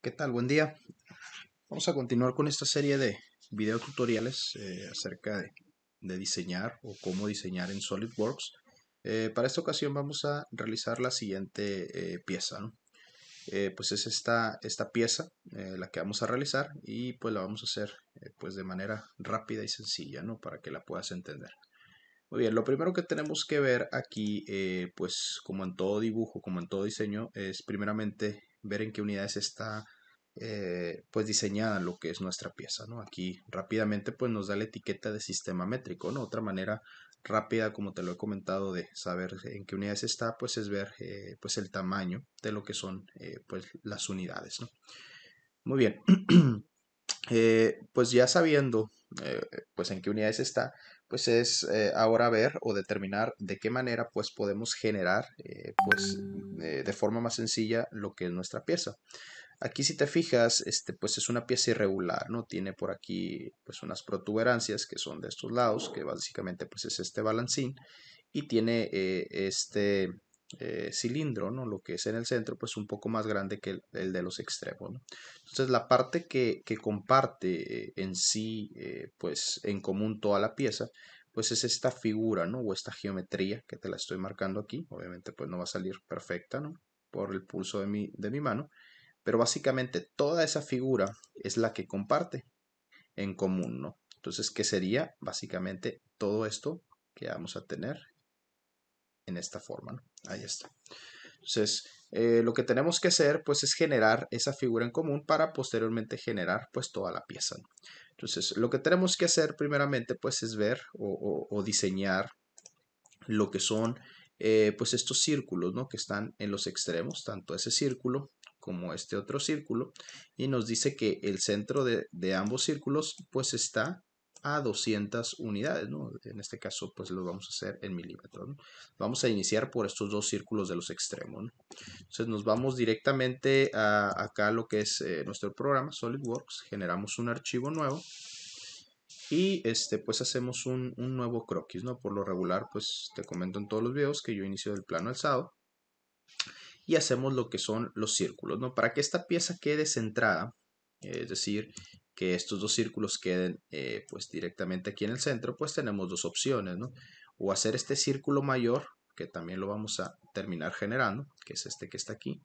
¿Qué tal? Buen día. Vamos a continuar con esta serie de videotutoriales tutoriales eh, acerca de, diseñar o cómo diseñar en SolidWorks. Eh, para esta ocasión vamos a realizar la siguiente eh, pieza. pues es esta, esta pieza la que vamos a realizar y pues la vamos a hacer pues de manera rápida y sencilla ¿no? para que la puedas entender. Muy bien, lo primero que tenemos que ver aquí, pues como en todo dibujo, como en todo diseño, es primeramente ver en qué unidades está eh, pues diseñada lo que es nuestra pieza, ¿no? Aquí rápidamente pues nos da la etiqueta de sistema métrico, ¿no? Otra manera rápida, como te lo he comentado, de saber en qué unidades está, pues es ver eh, pues el tamaño de lo que son eh, pues las unidades, ¿no? Muy bien, pues ya sabiendo pues en qué unidades está, pues es eh, ahora ver o determinar de qué manera pues podemos generar eh, pues eh, de forma más sencilla lo que es nuestra pieza. Aquí si te fijas, este, pues es una pieza irregular, ¿no? Tiene por aquí pues unas protuberancias que son de estos lados, que básicamente pues es este balancín y tiene este eh, cilindro, ¿no? Lo que es en el centro, pues un poco más grande que el, de los extremos, Entonces la parte que, comparte eh, en sí, eh, pues en común toda la pieza, pues es esta figura, ¿no? O esta geometría que te la estoy marcando aquí. Obviamente, pues no va a salir perfecta, ¿no? Por el pulso de mi, de mi mano. Pero básicamente toda esa figura es la que comparte en común, ¿no? Entonces, ¿qué sería básicamente todo esto que vamos a tener en esta forma. Ahí está. Entonces, eh, lo que tenemos que hacer pues es generar esa figura en común para posteriormente generar pues toda la pieza. Entonces, lo que tenemos que hacer primeramente pues es ver o, diseñar lo que son eh, pues estos círculos ¿no? que están en los extremos, tanto ese círculo como este otro círculo y nos dice que el centro de, de ambos círculos pues está a 200 unidades, ¿no? En este caso, pues lo vamos a hacer en milímetros, Vamos a iniciar por estos dos círculos de los extremos, Entonces nos vamos directamente a acá lo que es eh, nuestro programa SolidWorks, generamos un archivo nuevo y este, pues hacemos un, nuevo croquis, ¿no? Por lo regular, pues te comento en todos los videos que yo inicio del plano alzado y hacemos lo que son los círculos, ¿no? Para que esta pieza quede centrada, es decir, que estos dos círculos queden eh, pues directamente aquí en el centro, pues tenemos dos opciones, ¿no? O hacer este círculo mayor, que también lo vamos a terminar generando, que es este que está aquí.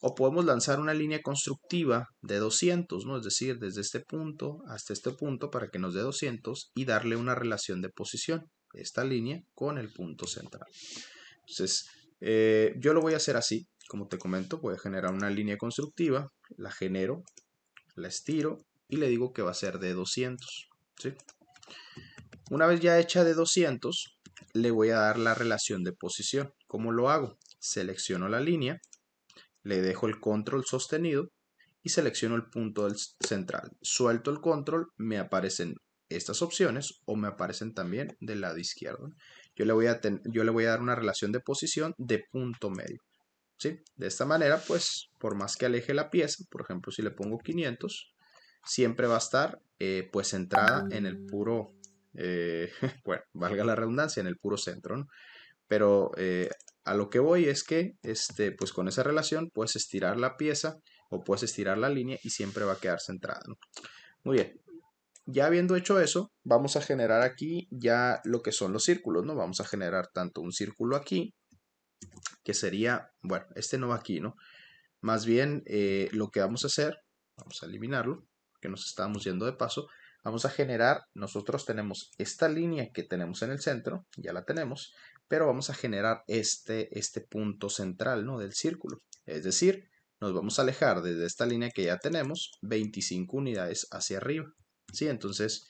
O podemos lanzar una línea constructiva de 200, ¿no? Es decir, desde este punto hasta este punto para que nos dé 200 y darle una relación de posición, esta línea con el punto central. Entonces, eh, yo lo voy a hacer así, como te comento, voy a generar una línea constructiva, la genero la estiro y le digo que va a ser de 200. Una vez ya hecha de 200, le voy a dar la relación de posición. ¿Cómo lo hago? Selecciono la línea, le dejo el control sostenido y selecciono el punto central. Suelto el control, me aparecen estas opciones o me aparecen también del lado izquierdo. Yo le voy a, yo le voy a dar una relación de posición de punto medio. De esta manera, pues, por más que aleje la pieza, por ejemplo, si le pongo 500, siempre va a estar, eh, pues, centrada en el mm. puro, eh, bueno, valga la redundancia, en el puro centro, ¿no? Pero eh, a lo que voy es que, este, pues, con esa relación puedes estirar la pieza o puedes estirar la línea y siempre va a quedar centrada, Muy bien, ya habiendo hecho eso, vamos a generar aquí ya lo que son los círculos, ¿no? Vamos a generar tanto un círculo aquí que sería, bueno, este no va aquí, ¿no? Más bien, eh, lo que vamos a hacer, vamos a eliminarlo, que nos estábamos yendo de paso, vamos a generar, nosotros tenemos esta línea que tenemos en el centro, ya la tenemos, pero vamos a generar este, este punto central, ¿no? Del círculo, es decir, nos vamos a alejar desde esta línea que ya tenemos 25 unidades hacia arriba, si Entonces,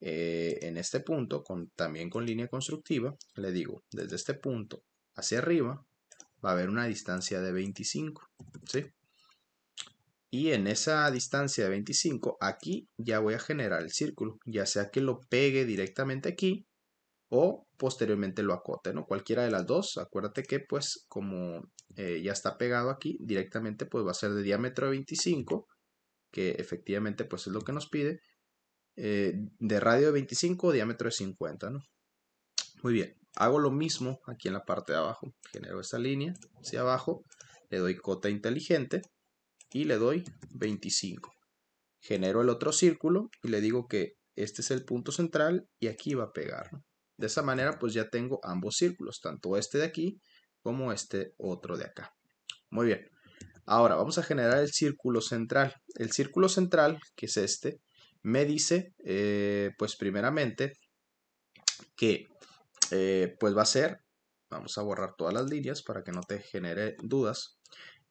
eh, en este punto, con, también con línea constructiva, le digo, desde este punto hacia arriba, va a haber una distancia de 25, ¿sí? Y en esa distancia de 25, aquí ya voy a generar el círculo, ya sea que lo pegue directamente aquí o posteriormente lo acote, ¿no? Cualquiera de las dos, acuérdate que pues como eh, ya está pegado aquí, directamente pues va a ser de diámetro de 25, que efectivamente pues es lo que nos pide, eh, de radio de 25, o diámetro de 50, ¿no? Muy bien hago lo mismo aquí en la parte de abajo. Genero esta línea hacia abajo, le doy cota inteligente y le doy 25. Genero el otro círculo y le digo que este es el punto central y aquí va a pegar. De esa manera pues ya tengo ambos círculos, tanto este de aquí como este otro de acá. Muy bien. Ahora vamos a generar el círculo central. El círculo central, que es este, me dice, eh, pues primeramente, que eh, pues va a ser, vamos a borrar todas las líneas para que no te genere dudas.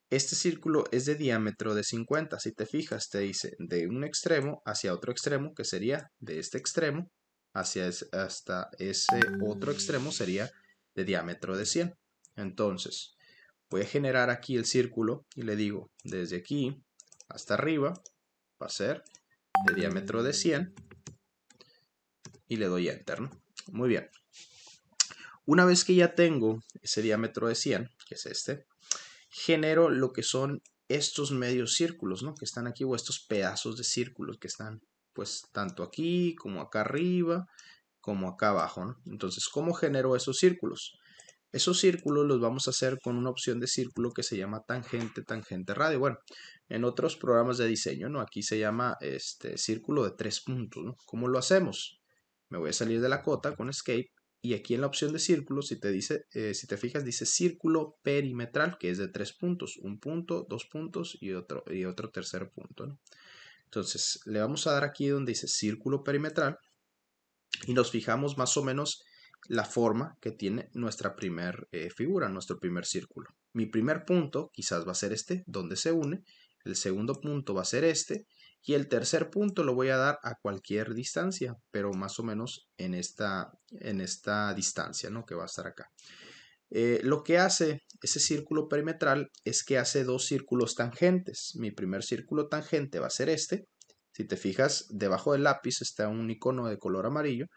Este círculo es de diámetro de 50, si te fijas te dice de un extremo hacia otro extremo, que sería de este extremo hacia hasta ese otro extremo sería de diámetro de 100. Entonces, voy a generar aquí el círculo y le digo desde aquí hasta arriba va a ser de diámetro de 100 y le doy enter. Muy bien. Una vez que ya tengo ese diámetro de 100, que es este, genero lo que son estos medios círculos, ¿no? Que están aquí, o estos pedazos de círculos que están, pues, tanto aquí como acá arriba, como acá abajo, Entonces, ¿cómo genero esos círculos? Esos círculos los vamos a hacer con una opción de círculo que se llama tangente, tangente radio. Bueno, en otros programas de diseño, ¿no? Aquí se llama este círculo de tres puntos, ¿no? ¿Cómo lo hacemos? Me voy a salir de la cota con Escape y aquí en la opción de círculo, si te, dice, eh, si te fijas, dice círculo perimetral, que es de tres puntos, un punto, dos puntos y otro, y otro tercer punto. Entonces, le vamos a dar aquí donde dice círculo perimetral y nos fijamos más o menos la forma que tiene nuestra primer eh, figura, nuestro primer círculo. Mi primer punto quizás va a ser este, donde se une. El segundo punto va a ser este y el tercer punto lo voy a dar a cualquier distancia, pero más o menos en esta, en esta distancia ¿no? que va a estar acá. Eh, lo que hace ese círculo perimetral es que hace dos círculos tangentes. Mi primer círculo tangente va a ser este. Si te fijas, debajo del lápiz está un icono de color amarillo,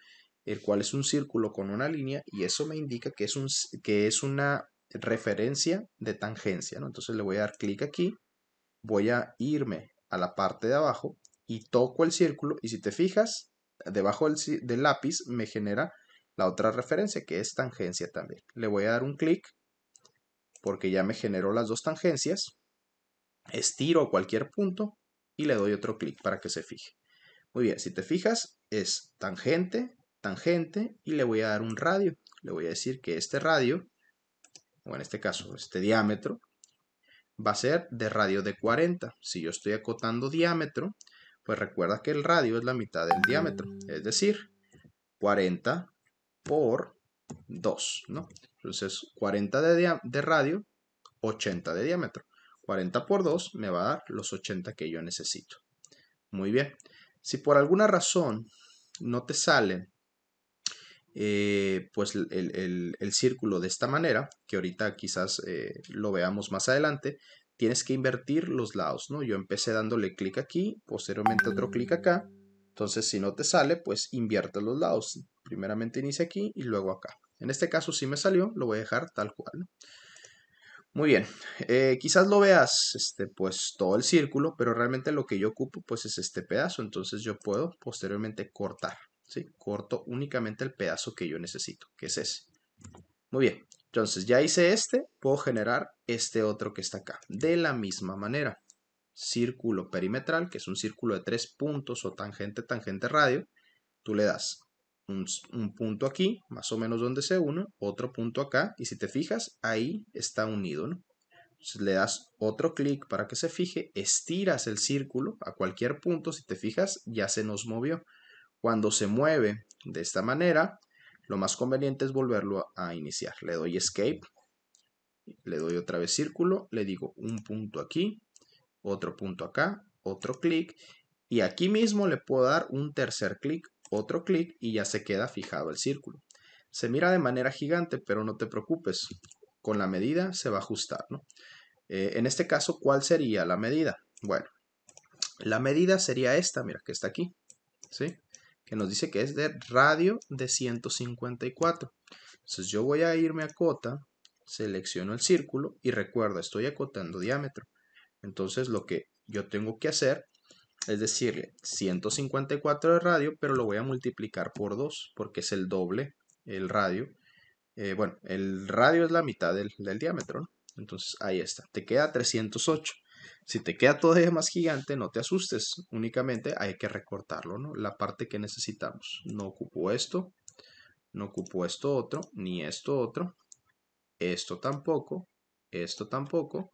el cual es un círculo con una línea y eso me indica que es, un, que es una referencia de tangencia. Entonces le voy a dar clic aquí, voy a irme a la parte de abajo y toco el círculo y si te fijas, debajo del, del lápiz me genera la otra referencia que es tangencia también. Le voy a dar un clic porque ya me generó las dos tangencias. Estiro cualquier punto y le doy otro clic para que se fije. Muy bien, si te fijas es tangente, tangente y le voy a dar un radio. Le voy a decir que este radio, o en este caso este diámetro, va a ser de radio de 40. Si yo estoy acotando diámetro, pues recuerda que el radio es la mitad del diámetro, es decir, 40 por 2, ¿no? Entonces, 40 de, de radio, 80 de diámetro. 40 por 2 me va a dar los 80 que yo necesito. Muy bien. Si por alguna razón no te salen eh, pues el, círculo de esta manera, que ahorita quizás eh, lo veamos más adelante, tienes que invertir los lados, ¿no? Yo empecé dándole clic aquí, posteriormente otro clic acá, entonces si no te sale, pues invierte los lados. Primeramente inicia aquí y luego acá. En este caso si me salió, lo voy a dejar tal cual, Muy bien, eh, quizás lo veas, este, pues todo el círculo, pero realmente lo que yo ocupo, pues es este pedazo, entonces yo puedo posteriormente cortar corto únicamente el pedazo que yo necesito, que es ese. Muy bien, entonces ya hice este, puedo generar este otro que está acá. De la misma manera, círculo perimetral, que es un círculo de tres puntos o tangente, tangente, radio, tú le das un, punto aquí, más o menos donde se une, otro punto acá, y si te fijas, ahí está unido, Entonces le das otro clic para que se fije, estiras el círculo a cualquier punto, si te fijas, ya se nos movió. Cuando se mueve de esta manera, lo más conveniente es volverlo a iniciar. Le doy escape, le doy otra vez círculo, le digo un punto aquí, otro punto acá, otro clic y aquí mismo le puedo dar un tercer clic, otro clic y ya se queda fijado el círculo. Se mira de manera gigante, pero no te preocupes, con la medida se va a ajustar. Eh, en este caso, ¿cuál sería la medida? Bueno, la medida sería esta, mira que está aquí. ¿sí? que nos dice que es de radio de 154. Entonces yo voy a irme a cota, selecciono el círculo y recuerda, estoy acotando diámetro. Entonces lo que yo tengo que hacer es decirle 154 de radio, pero lo voy a multiplicar por 2 porque es el doble el radio. Eh, bueno, el radio es la mitad del, del diámetro, ¿no? Entonces ahí está, te queda 308. Si te queda todavía más gigante, no te asustes, únicamente hay que recortarlo, ¿no? La parte que necesitamos. No ocupo esto, no ocupo esto otro, ni esto otro, esto tampoco, esto tampoco,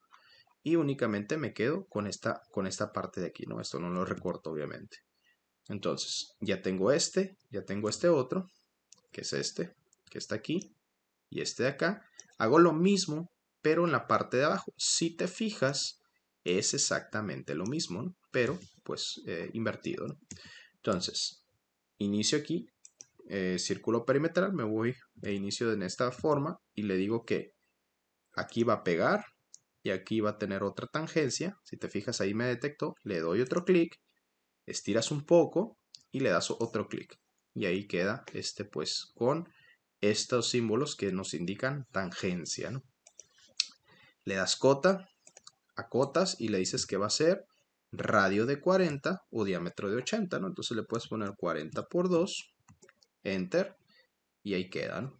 y únicamente me quedo con esta, con esta parte de aquí, ¿no? Esto no lo recorto, obviamente. Entonces, ya tengo este, ya tengo este otro, que es este, que está aquí, y este de acá. Hago lo mismo, pero en la parte de abajo. Si te fijas, es exactamente lo mismo, pero pues eh, invertido. Entonces, inicio aquí, eh, círculo perimetral, me voy e inicio en esta forma y le digo que aquí va a pegar y aquí va a tener otra tangencia. Si te fijas ahí me detectó, le doy otro clic, estiras un poco y le das otro clic. Y ahí queda este pues con estos símbolos que nos indican tangencia. Le das cota acotas y le dices que va a ser radio de 40 o diámetro de 80, ¿no? Entonces le puedes poner 40 por 2, enter, y ahí queda, ¿no?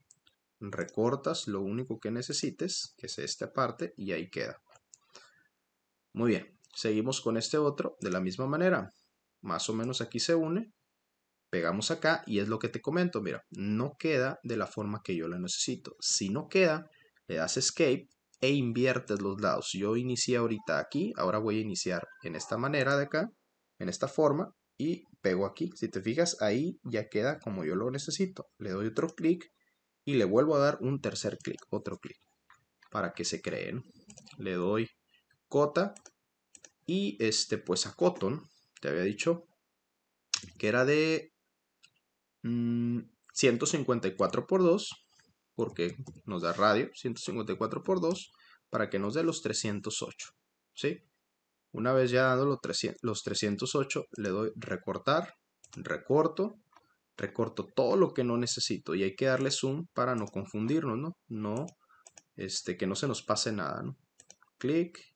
Recortas lo único que necesites, que es esta parte, y ahí queda. Muy bien, seguimos con este otro de la misma manera. Más o menos aquí se une, pegamos acá y es lo que te comento, mira, no queda de la forma que yo la necesito. Si no queda, le das escape e inviertes los lados. Yo inicié ahorita aquí, ahora voy a iniciar en esta manera de acá, en esta forma y pego aquí. Si te fijas, ahí ya queda como yo lo necesito. Le doy otro clic y le vuelvo a dar un tercer clic, otro clic, para que se creen. Le doy cota y este pues a cotton, te había dicho que era de 154 mm, por 2 porque nos da radio, 154 por 2, para que nos dé los 308. ¿sí? Una vez ya dando los, los 308, le doy recortar, recorto, recorto todo lo que no necesito. Y hay que darle zoom para no confundirnos, ¿no? No, este, que no se nos pase nada, ¿no? Clic,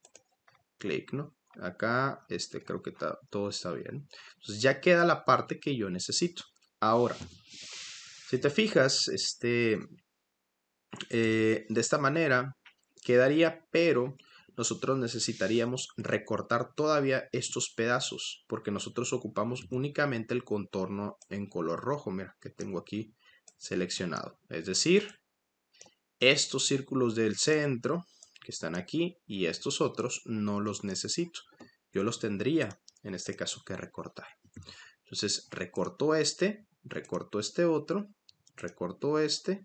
clic, ¿no? Acá, este, creo que todo está bien. Entonces ya queda la parte que yo necesito. Ahora, si te fijas, este, eh, de esta manera quedaría, pero nosotros necesitaríamos recortar todavía estos pedazos porque nosotros ocupamos únicamente el contorno en color rojo, mira, que tengo aquí seleccionado. Es decir, estos círculos del centro que están aquí y estos otros no los necesito. Yo los tendría, en este caso, que recortar. Entonces, recorto este, recorto este otro, recorto este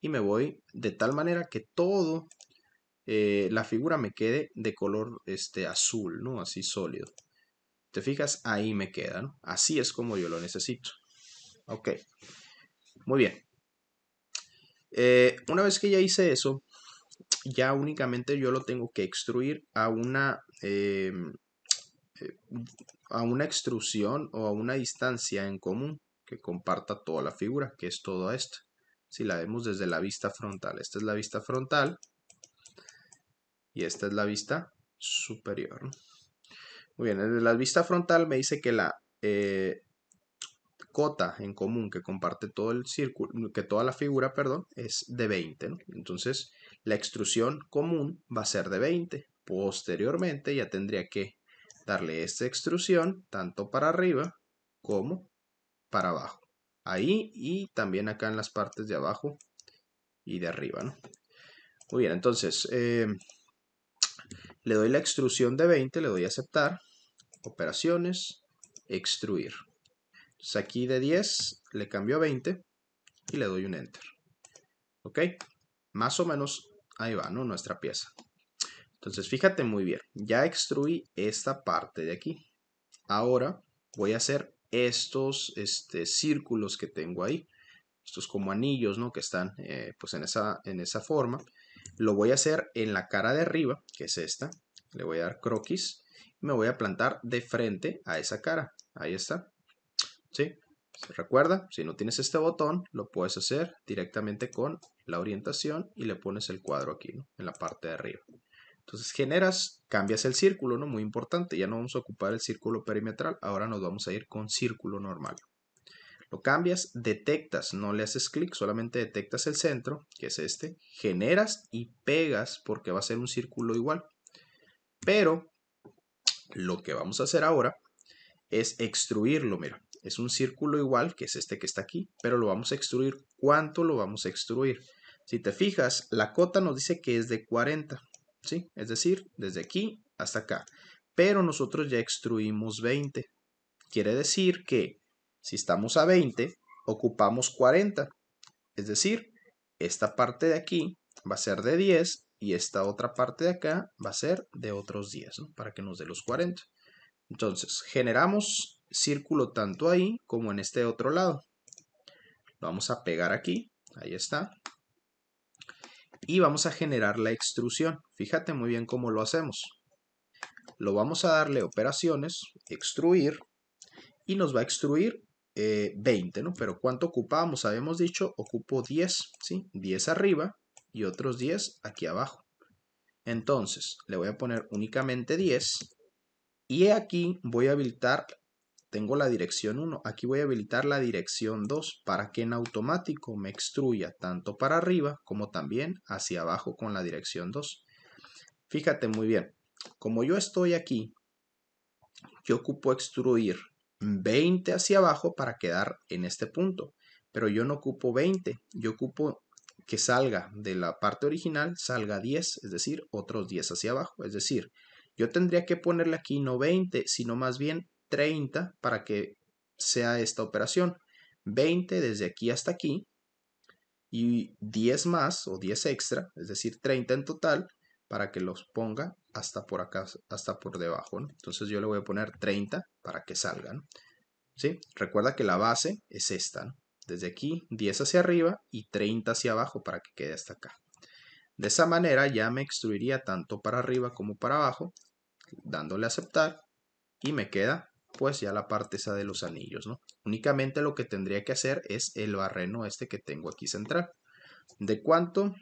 y me voy de tal manera que todo eh, la figura me quede de color este, azul, ¿no? Así sólido. Te fijas, ahí me queda, ¿no? Así es como yo lo necesito. Ok. Muy bien. Eh, una vez que ya hice eso, ya únicamente yo lo tengo que extruir a una, eh, a una extrusión o a una distancia en común que comparta toda la figura, que es todo esto si la vemos desde la vista frontal. Esta es la vista frontal y esta es la vista superior. Muy bien, desde la vista frontal me dice que la eh, cota en común que comparte todo el círculo, que toda la figura, perdón, es de 20. Entonces, la extrusión común va a ser de 20. Posteriormente ya tendría que darle esta extrusión tanto para arriba como para abajo ahí y también acá en las partes de abajo y de arriba, ¿no? Muy bien, entonces eh, le doy la extrusión de 20, le doy a aceptar, operaciones, extruir. Entonces aquí de 10 le cambio a 20 y le doy un enter. ¿Ok? Más o menos ahí va, ¿no? Nuestra pieza. Entonces fíjate muy bien, ya extruí esta parte de aquí. Ahora voy a hacer estos este, círculos que tengo ahí, estos como anillos, ¿no? Que están eh, pues en esa, en esa forma. Lo voy a hacer en la cara de arriba, que es esta. Le voy a dar croquis. Y me voy a plantar de frente a esa cara. Ahí está. ¿Sí? Recuerda, si no tienes este botón, lo puedes hacer directamente con la orientación y le pones el cuadro aquí, En la parte de arriba. Entonces generas, cambias el círculo, ¿no? Muy importante, ya no vamos a ocupar el círculo perimetral, ahora nos vamos a ir con círculo normal. Lo cambias, detectas, no le haces clic, solamente detectas el centro, que es este, generas y pegas porque va a ser un círculo igual. Pero lo que vamos a hacer ahora es extruirlo, mira. Es un círculo igual, que es este que está aquí, pero lo vamos a extruir. ¿Cuánto lo vamos a extruir? Si te fijas, la cota nos dice que es de 40. Es decir, desde aquí hasta acá. Pero nosotros ya extruimos 20. Quiere decir que si estamos a 20, ocupamos 40. Es decir, esta parte de aquí va a ser de 10 y esta otra parte de acá va a ser de otros 10, para que nos dé los 40. Entonces, generamos círculo tanto ahí como en este otro lado. Lo vamos a pegar aquí, ahí está y vamos a generar la extrusión. Fíjate muy bien cómo lo hacemos. Lo vamos a darle operaciones, extruir, y nos va a extruir 20, eh, ¿no? Pero ¿cuánto ocupamos? Habíamos dicho, ocupo 10, ¿sí? 10 arriba y otros 10 aquí abajo. Entonces, le voy a poner únicamente 10 y aquí voy a habilitar tengo la dirección 1, aquí voy a habilitar la dirección 2 para que en automático me extruya tanto para arriba como también hacia abajo con la dirección 2. Fíjate muy bien, como yo estoy aquí, yo ocupo extruir 20 hacia abajo para quedar en este punto, pero yo no ocupo 20, yo ocupo que salga de la parte original, salga 10, es decir, otros 10 hacia abajo, es decir, yo tendría que ponerle aquí no 20, sino más bien 30 para que sea esta operación. 20 desde aquí hasta aquí y 10 más o 10 extra, es decir, 30 en total para que los ponga hasta por acá, hasta por debajo. Entonces yo le voy a poner 30 para que salgan. Recuerda que la base es esta. Desde aquí 10 hacia arriba y 30 hacia abajo para que quede hasta acá. De esa manera ya me extruiría tanto para arriba como para abajo, dándole a aceptar y me queda pues ya la parte esa de los anillos, ¿no? Únicamente lo que tendría que hacer es el barreno este que tengo aquí central. ¿De cuánto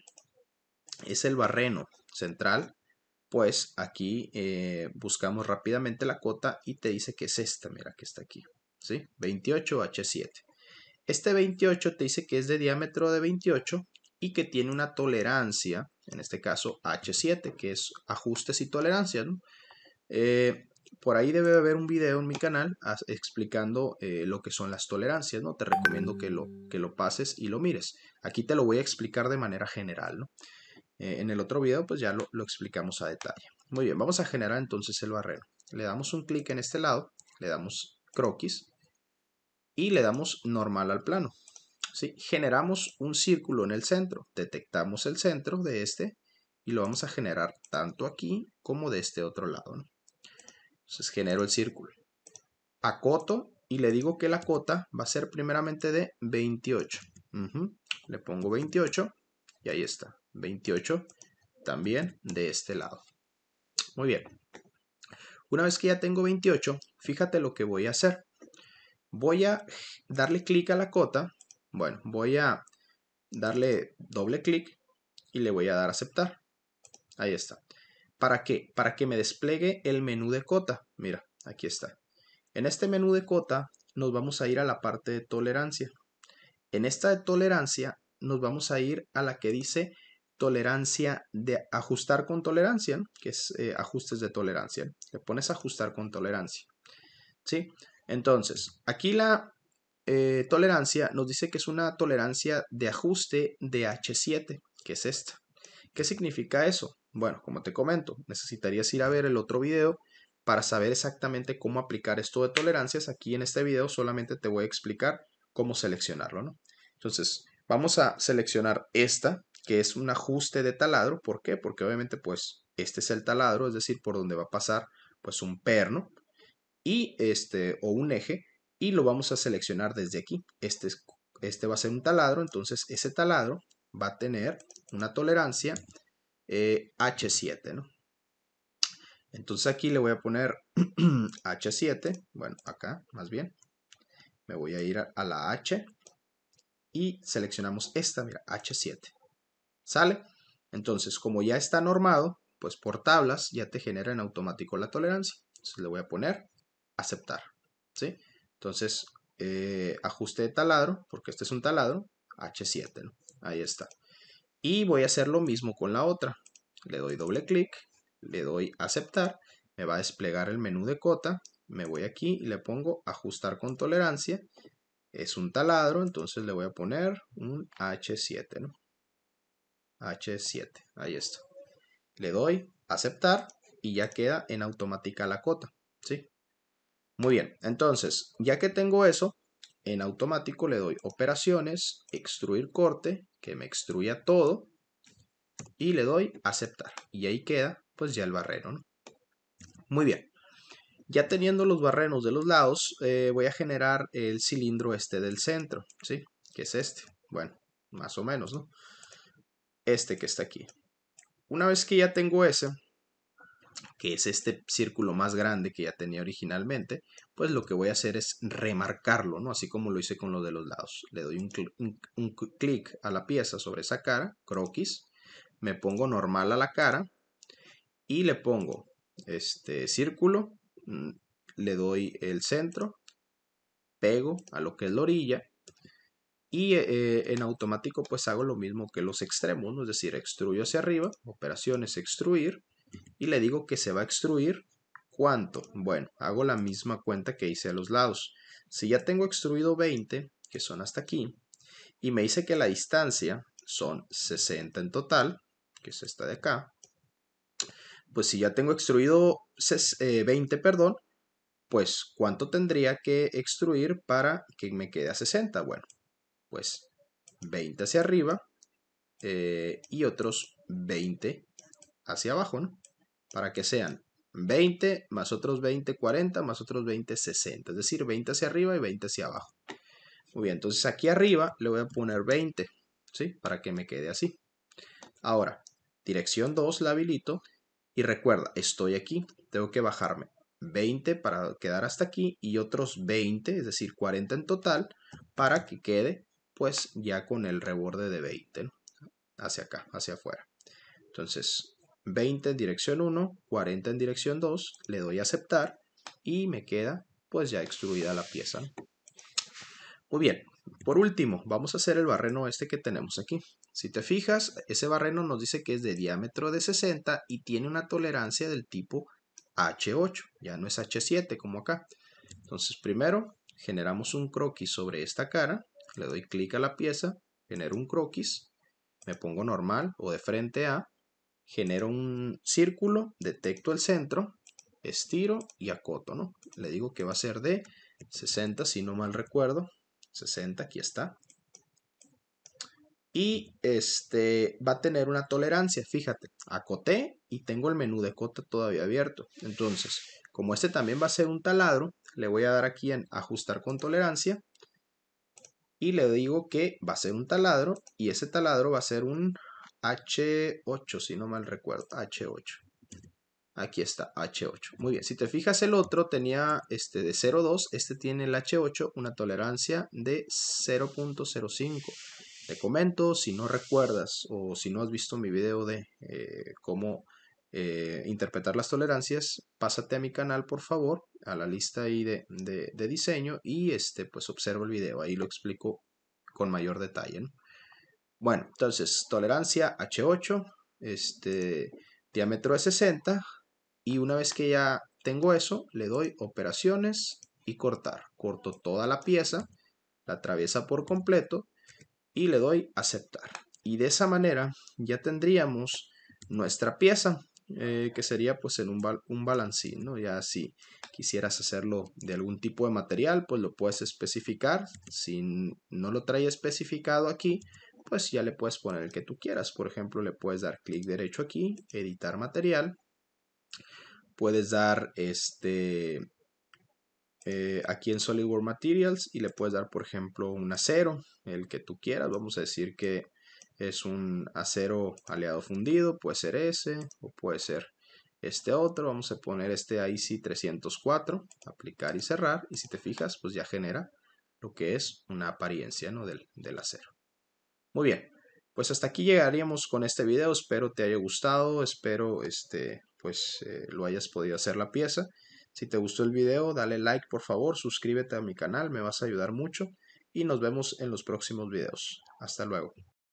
es el barreno central? Pues aquí eh, buscamos rápidamente la cota y te dice que es esta, mira que está aquí, ¿sí? 28H7. Este 28 te dice que es de diámetro de 28 y que tiene una tolerancia, en este caso H7, que es ajustes y tolerancia ¿no? Eh, por ahí debe haber un video en mi canal explicando eh, lo que son las tolerancias, ¿no? Te recomiendo que lo, que lo pases y lo mires. Aquí te lo voy a explicar de manera general, ¿no? Eh, en el otro video pues ya lo, lo, explicamos a detalle. Muy bien, vamos a generar entonces el barrero. Le damos un clic en este lado, le damos croquis y le damos normal al plano. ¿sí? Generamos un círculo en el centro, detectamos el centro de este y lo vamos a generar tanto aquí como de este otro lado. ¿no? Entonces genero el círculo. Acoto y le digo que la cota va a ser primeramente de 28. Le pongo 28 y ahí está. 28 también de este lado. Muy bien. Una vez que ya tengo 28, fíjate lo que voy a hacer. Voy a darle clic a la cota. Bueno, voy a darle doble clic y le voy a dar aceptar. Ahí está. ¿Para qué? Para que me despliegue el menú de cota. Mira, aquí está. En este menú de cota nos vamos a ir a la parte de tolerancia. En esta de tolerancia nos vamos a ir a la que dice tolerancia de ajustar con tolerancia, que es eh, ajustes de tolerancia. Le pones ajustar con tolerancia. ¿Sí? Entonces, aquí la eh, tolerancia nos dice que es una tolerancia de ajuste de H7, que es esta. ¿Qué significa eso? Bueno, como te comento, necesitarías ir a ver el otro video para saber exactamente cómo aplicar esto de tolerancias. Aquí en este video solamente te voy a explicar cómo seleccionarlo, ¿no? Entonces, vamos a seleccionar esta, que es un ajuste de taladro. ¿Por qué? Porque obviamente, pues, este es el taladro, es decir, por donde va a pasar, pues, un perno y este, o un eje, y lo vamos a seleccionar desde aquí. Este, este va a ser un taladro, entonces ese taladro va a tener una tolerancia H7, eh, ¿no? Entonces aquí le voy a poner H7, bueno, acá más bien. Me voy a ir a la H y seleccionamos esta, mira, H7. ¿Sale? Entonces, como ya está normado, pues por tablas ya te genera en automático la tolerancia. Entonces le voy a poner aceptar, ¿sí? Entonces, eh, ajuste de taladro, porque este es un taladro, H7, ¿no? Ahí está. Y voy a hacer lo mismo con la otra. Le doy doble clic, le doy aceptar, me va a desplegar el menú de cota, me voy aquí y le pongo ajustar con tolerancia. Es un taladro, entonces le voy a poner un H7, ¿no? H7, ahí está. Le doy aceptar y ya queda en automática la cota, ¿sí? Muy bien, entonces, ya que tengo eso, en automático le doy operaciones, extruir corte, que me extruya todo, y le doy aceptar. Y ahí queda pues ya el barreno. ¿no? Muy bien. Ya teniendo los barrenos de los lados, eh, voy a generar el cilindro este del centro, ¿sí? Que es este. Bueno, más o menos, ¿no? Este que está aquí. Una vez que ya tengo ese, que es este círculo más grande que ya tenía originalmente, pues lo que voy a hacer es remarcarlo, ¿no? Así como lo hice con lo de los lados. Le doy un, clic a la pieza sobre esa cara, croquis, me pongo normal a la cara y le pongo este círculo, mm, le doy el centro, pego a lo que es la orilla y eh, eh, en automático pues hago lo mismo que los extremos, es decir, extruyo hacia arriba, operaciones extruir y le digo que se va a extruir ¿Cuánto? Bueno, hago la misma cuenta que hice a los lados. Si ya tengo extruido 20, que son hasta aquí, y me dice que la distancia son 60 en total, que es esta de acá, pues si ya tengo extruido 20, eh, perdón, pues ¿cuánto tendría que extruir para que me quede a 60? Bueno, pues 20 hacia arriba eh, y otros 20 hacia abajo, ¿no? Para que sean 20 más otros 20, 40 más otros 20, 60. Es decir, 20 hacia arriba y 20 hacia abajo. Muy bien, entonces aquí arriba le voy a poner 20, ¿sí? Para que me quede así. Ahora, dirección 2 la habilito y recuerda, estoy aquí, tengo que bajarme 20 para quedar hasta aquí y otros 20, es decir, 40 en total, para que quede pues ya con el reborde de 20, ¿no? Hacia acá, hacia afuera. Entonces, 20 en dirección 1, 40 en dirección 2, le doy a aceptar y me queda pues ya extruida la pieza. Muy bien, por último, vamos a hacer el barreno este que tenemos aquí. Si te fijas, ese barreno nos dice que es de diámetro de 60 y tiene una tolerancia del tipo H8, ya no es H7 como acá. Entonces primero generamos un croquis sobre esta cara, le doy clic a la pieza, genero un croquis, me pongo normal o de frente a, genero un círculo, detecto el centro, estiro y acoto, ¿no? Le digo que va a ser de 60, si no mal recuerdo, 60, aquí está. Y este va a tener una tolerancia, fíjate, acoté y tengo el menú de cota todavía abierto. Entonces, como este también va a ser un taladro, le voy a dar aquí en ajustar con tolerancia y le digo que va a ser un taladro y ese taladro va a ser un H8, si no mal recuerdo. H8. Aquí está, H8. Muy bien, si te fijas el otro tenía este de 0.2, este tiene el H8 una tolerancia de 0.05. Te comento, si no recuerdas o si no has visto mi video de eh, cómo eh, interpretar las tolerancias, pásate a mi canal por favor, a la lista ahí de, de, diseño y este, pues observa el video, ahí lo explico con mayor detalle. Bueno, entonces tolerancia H8, este, diámetro de 60 y una vez que ya tengo eso, le doy operaciones y cortar. Corto toda la pieza, la atraviesa por completo y le doy aceptar. Y de esa manera ya tendríamos nuestra pieza, eh, que sería pues en un, un balancín, ¿no? Ya si quisieras hacerlo de algún tipo de material, pues lo puedes especificar. Si no lo trae especificado aquí, pues ya le puedes poner el que tú quieras. Por ejemplo, le puedes dar clic derecho aquí, editar material. Puedes dar este eh, aquí en SolidWorks Materials y le puedes dar, por ejemplo, un acero, el que tú quieras. Vamos a decir que es un acero aliado fundido, puede ser ese o puede ser este otro. Vamos a poner este IC 304, aplicar y cerrar. Y si te fijas, pues ya genera lo que es una apariencia ¿no? del, del acero. Muy bien, pues hasta aquí llegaríamos con este video. Espero te haya gustado, espero este, pues eh, lo hayas podido hacer la pieza. Si te gustó el video, dale like por favor, suscríbete a mi canal, me vas a ayudar mucho y nos vemos en los próximos videos. Hasta luego.